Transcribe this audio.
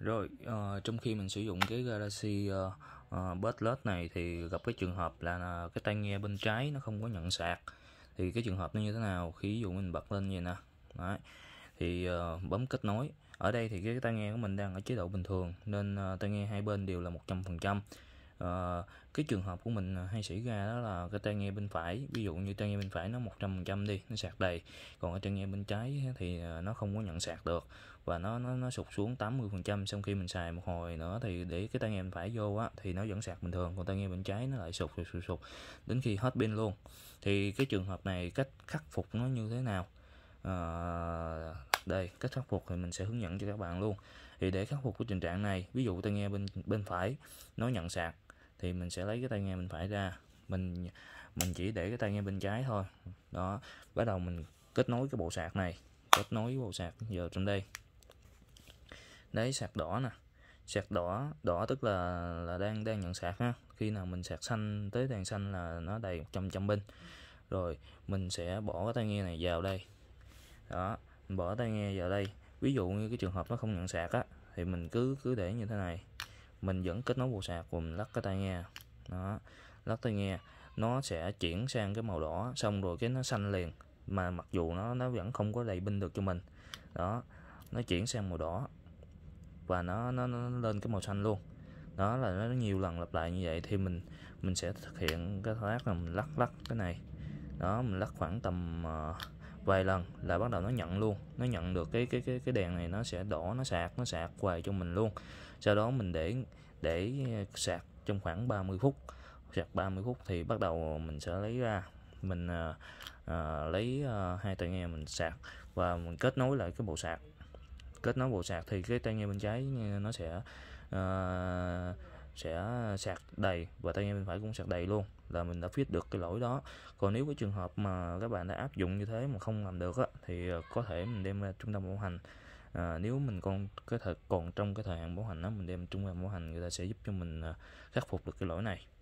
rồi uh, trong khi mình sử dụng cái Galaxy uh, uh, Buds này thì gặp cái trường hợp là cái tai nghe bên trái nó không có nhận sạc thì cái trường hợp nó như thế nào khi ví dụ mình bật lên như vậy nè Đấy. thì uh, bấm kết nối ở đây thì cái tai nghe của mình đang ở chế độ bình thường nên uh, tai nghe hai bên đều là một trăm phần trăm. Ờ, cái trường hợp của mình à, hay xảy ra đó là cái tai nghe bên phải ví dụ như tai nghe bên phải nó 100% đi nó sạc đầy còn cái tai nghe bên trái thì à, nó không có nhận sạc được và nó nó nó sụt xuống 80% xong khi mình xài một hồi nữa thì để cái tai nghe bên phải vô á thì nó vẫn sạc bình thường còn tai nghe bên trái nó lại sụt sụt sụt, sụt đến khi hết pin luôn thì cái trường hợp này cách khắc phục nó như thế nào à, đây cách khắc phục thì mình sẽ hướng dẫn cho các bạn luôn thì để khắc phục cái tình trạng này ví dụ tai nghe bên bên phải nó nhận sạc thì mình sẽ lấy cái tai nghe bên phải ra mình mình chỉ để cái tai nghe bên trái thôi đó bắt đầu mình kết nối cái bộ sạc này kết nối bộ sạc giờ trong đây đấy sạc đỏ nè sạc đỏ đỏ tức là là đang đang nhận sạc ha khi nào mình sạc xanh tới đèn xanh là nó đầy 100 trăm pin rồi mình sẽ bỏ cái tai nghe này vào đây đó mình bỏ tai nghe vào đây ví dụ như cái trường hợp nó không nhận sạc á thì mình cứ cứ để như thế này mình vẫn kết nối bộ sạc và mình lắc cái tai nghe đó lắc tai nghe nó sẽ chuyển sang cái màu đỏ xong rồi cái nó xanh liền mà mặc dù nó nó vẫn không có đầy pin được cho mình đó nó chuyển sang màu đỏ và nó nó, nó lên cái màu xanh luôn đó là nó nhiều lần lặp lại như vậy thì mình mình sẽ thực hiện cái thao tác là mình lắc lắc cái này đó mình lắc khoảng tầm uh, vài lần là bắt đầu nó nhận luôn nó nhận được cái cái cái cái đèn này nó sẽ đỏ nó sạc nó sạc hoài cho mình luôn sau đó mình để để sạc trong khoảng 30 phút sạc 30 phút thì bắt đầu mình sẽ lấy ra mình à, à, lấy à, hai tai nghe mình sạc và mình kết nối lại cái bộ sạc kết nối bộ sạc thì cái tai nghe bên trái nó sẽ à, sẽ sạc đầy và tay nghe bên phải cũng sạc đầy luôn là mình đã fix được cái lỗi đó còn nếu cái trường hợp mà các bạn đã áp dụng như thế mà không làm được á, thì ờ, có thể mình đem ra trung tâm bảo hành à, nếu mình còn cái thời còn trong cái thời hạn bảo hành đó mình đem trung tâm bảo hành người ta sẽ giúp cho mình ờ, khắc phục được cái lỗi này